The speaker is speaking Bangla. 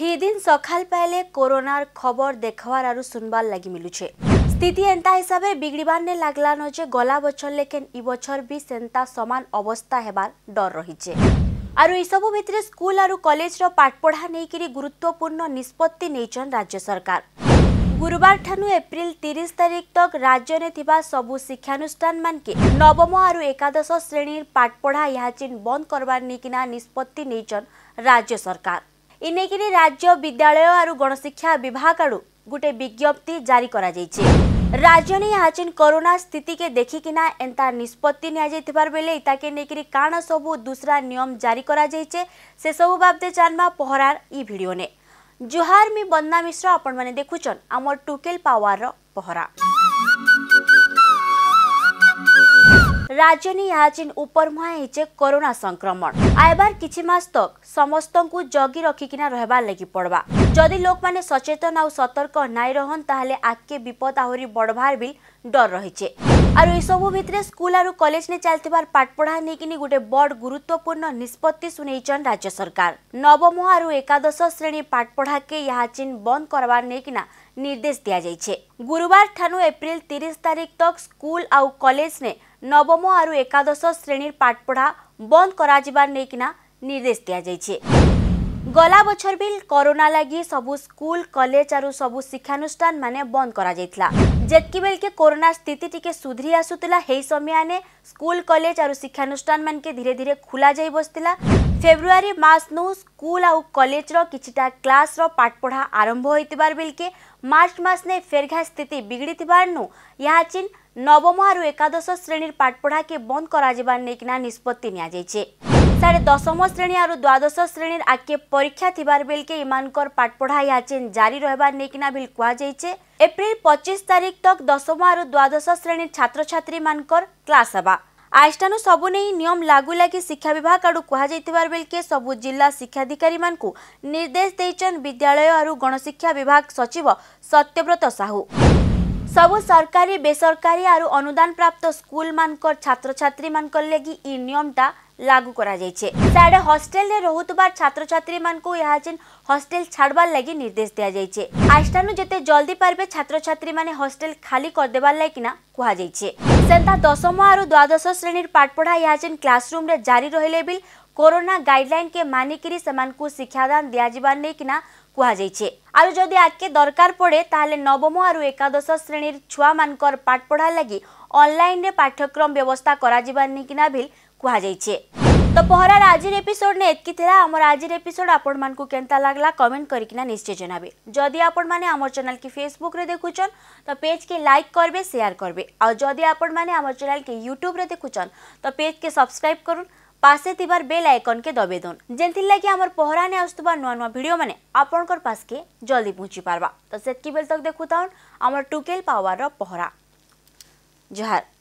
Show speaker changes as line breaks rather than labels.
ফিদিন সকাল পাইলে করোনার খবর দেখবার আর শুনবার লাগি মিলুছে স্থিতি এন্তা হিসাবে বিগড়বারনে লাগলান যে গলা বছর লেখেন ই বছর বি সেন্তা সমান অবস্থা হেবার ডর রয়েছে আর এইসবু ভিতরে স্কুল আর কলেজর পাঠপড়া নেইকি গুরুত্বপূর্ণ নিষ্পত্তি নেইছেন রাজ্য সরকার গুরুবার ঠানু এপ্রিল তিরিশ তারিখ তক রাজ্যরে থিবা সবু শিক্ষানুষ্ঠান মানকে নবম আর একাদশ শ্রেণীর পাঠপড়া ইহাচিন বন্ধ করবার নেইকিনা নিষ্পত্তি নেইছন রাজ্য সরকার ଏନେଇକିରି ରାଜ୍ୟ ବିଦ୍ୟାଳୟ ଆରୁ ଗଣଶିକ୍ଷା ବିଭାଗ ଆଡ଼ୁ ଗୋଟେ ବିଜ୍ଞପ୍ତି ଜାରି କରାଯାଇଛି ରାଜ୍ୟରେ ହାଚିନ୍ କରୋନା ସ୍ଥିତିକେ ଦେଖିକିନା ଏନ୍ତା ନିଷ୍ପତ୍ତି ନିଆଯାଇଥିବାର ବେଲେ ଇତାକେ ନେଇକିରି କାଣା ସବୁ ଦୁସରା ନିୟମ ଜାରି କରାଯାଇଛେ ସେସବୁ ବାବଦେ ଜାନବା ପହରାର ଇ ଭିଡ଼ିଓନେ ଜୁହାର ମି ବନ୍ଦନା ମିଶ୍ର ଆପଣମାନେ ଦେଖୁଛନ୍ ଆମର ଟୁକେଲ ପାୱାରର ପହରା રાજ્યની હાજીન ઉપરમાં ହେଇଛେ କରୋନା ସଂକ୍ରମଣ ଆଇବାର କିଛି ମାସ ତକ ସମସ୍ତଙ୍କୁ ଜଗି ରଖିକିନା ରହିବାର ଲାଗି ପଡ଼ବା ଯଦି ଲୋକମାନେ ସଚେତନ ଆଉ ସତର୍କ ନାଇଁ ରହନ୍ ତାହେଲେ ଆଗକେ ବିପଦ ଆହୁରି ବଢ଼ବାର ବି ଡର ରହିଛେ আর এই সব ভিতরে স্কুল আর কলেজ কলেজে চালবার পাঠপড়া নিয়ে গুটে বড় গুরুত্বপূর্ণ নিষ্পত্তি শুনেছেন রাজ্য সরকার নবম আর একাদশ শ্রেণী পাঠপড়াকে চিন বন্ধ করবার নিয়ে নির্দেশ দিয়া যাইছে গুরুবার ঠানু এপ্রিল তিরিশ তারিখ তক স্কুল আউ কলেজ নে নবম আর একাদশ শ্রেণীর পাঠপড়া বন্ধ করা যাবার নিয়ে নির্দেশ দিয়া যাইছে ଗଲା ବଛର ବି କରୋନା ଲାଗି ସବୁ ସ୍କୁଲ କଲେଜ ଆରୁ ସବୁ ଶିକ୍ଷାନୁଷ୍ଠାନ ମାନେ ବନ୍ଦ କରାଯାଇଥିଲା ଯେତ୍କି ବେଲକେ କରୋନା ସ୍ଥିତି ଟିକେ ସୁଧରି ଆସୁଥିଲା ହେଇ ସମୟନେ ସ୍କୁଲ କଲେଜ ଆରୁ ଶିକ୍ଷାନୁଷ୍ଠାନ ମାନକେ ଧୀରେ ଧୀରେ ଖୋଲା ଯାଇ ବସିଥିଲା ଫେବୃଆରୀ ମାସ ନୁ ସ୍କୁଲ ଆଉ କଲେଜର କିଛିଟା କ୍ଲାସର ପାଠପଢ଼ା ଆରମ୍ଭ ହୋଇଥିବାର ବେଲକେ ମାର୍ଚ୍ଚ ମାସନେ ଫେରଘା ସ୍ଥିତି ବିଗିଡ଼ିଥିବାର ନୁ ଏହା ଚିନ୍ ନବମ ଆରୁ ଏକାଦଶ ଶ୍ରେଣୀର ପାଠପଢ଼ାକେ ବନ୍ଦ କରାଯିବାର ନେଇକିନା ନିଷ୍ପତ୍ତି ନିଆଯାଇଛି ଓଡ଼ିଶାରେ ଦଶମ ଶ୍ରେଣୀ ଆରୁ ଦ୍ୱାଦଶ ଶ୍ରେଣୀର ଆଗ୍କେ ପରୀକ୍ଷା ଥିବାର ବେଲ୍କେ ଇମାନଙ୍କର ପାଠପଢ଼ା ଏହା ଚେନ୍ ଜାରି ରହିବା ନେଇକିନା ବିଲ୍ କୁହାଯାଇଛେ ଏପ୍ରିଲ ପଚିଶ ତାରିଖ ତକ୍ ଦଶମ ଆରୁ ଦ୍ୱାଦଶ ଶ୍ରେଣୀର ଛାତ୍ରଛାତ୍ରୀମାନଙ୍କର କ୍ଲାସ୍ ହେବା ଆଇଷ୍ଠାନୁ ସବୁ ନେଇ ନିୟମ ଲାଗୁ ଲାଗି ଶିକ୍ଷା ବିଭାଗ ଆଡ଼ୁ କୁହାଯାଇଥିବାର ବେଲ୍କେ ସବୁ ଜିଲ୍ଲା ଶିକ୍ଷାଧିକାରୀମାନଙ୍କୁ ନିର୍ଦ୍ଦେଶ ଦେଇଛନ୍ ବିଦ୍ୟାଳୟ ଆରୁ ଗଣଶିକ୍ଷା ବିଭାଗ ସଚିବ ସତ୍ୟବ୍ରତ ସାହୁ সবু সরকারি বেসরকারি আর অনুদানপ্রাপ্ত ছাত্রী মানক লাগি এই নিয়মটা লাগু করা যাইছে সাড়ে রে রহুতবার ছাত্র ছাত্রী ছাত্রছাত্রীমানকু ইহা যেন হস্টেল ছাড়বার লাগি নির্দেশ দেয়া যাইছে আইষ্ঠানু যেতে জলদি পারবে ছাত্র ছাত্রী মানে হস্টেল খালি কর দেবার লাগি না কুহা যাইছে সেন্তা দশম আর দ্বাদশ শ্রেণীর পাঠ পড়া ইহা ক্লাসরুম রে জারি রহিলে বিল कोरोना गाइडलाइन के मानिकी से शिक्षादान दिजा नहीं କୁହାଯାଇଛି ଆଉ ଯଦି ଆଗ୍କେ ଦରକାର ପଡ଼େ ତାହେଲେ ନବମ ଆରୁ ଏକାଦଶ ଶ୍ରେଣୀ ଛୁଆମାନଙ୍କର ପାଠପଢ଼ା ଲାଗି ଅନଲାଇନ୍ରେ ପାଠ୍ୟକ୍ରମ ବ୍ୟବସ୍ଥା କରାଯିବା ନେଇକିନା ବି କୁହାଯାଇଛି ତ ପହରାର ଆଜିର ଏପିସୋଡ୍ ନେ ଏତିକି ଥିଲା ଆମର ଆଜିର ଏପିସୋଡ୍ ଆପଣମାନଙ୍କୁ କେନ୍ତା ଲାଗଲା କମେଣ୍ଟ କରିକିନା ନିଶ୍ଚୟ ଜଣାବେ ଯଦି ଆପଣମାନେ ଆମର ଚ୍ୟାନେଲ୍ କି ଫେସବୁକ୍ରେ ଦେଖୁଛନ୍ ତ ପେଜ୍କେ ଲାଇକ୍ କରିବେ ସେୟାର କରିବେ ଆଉ ଯଦି ଆପଣମାନେ ଆମର ଚ୍ୟାନେଲ୍ କି ୟୁଟ୍ୟୁବ୍ରେ ଦେଖୁଛନ୍ ତ ପେଜ୍କେ ସବସ୍କ୍ରାଇବ୍ କରୁନ୍ পাশে থাকার বেল আইকন কে দবে দন যেথির লাগি আমার পহরানে আসুবা নয় নয় ভিডিও মানে আপনার পাশকে জলদি পৌঁছি পারবা তো সেতকি বেল তক দেখু থাউন আমার টুকেল পাওয়ার পহরা জহার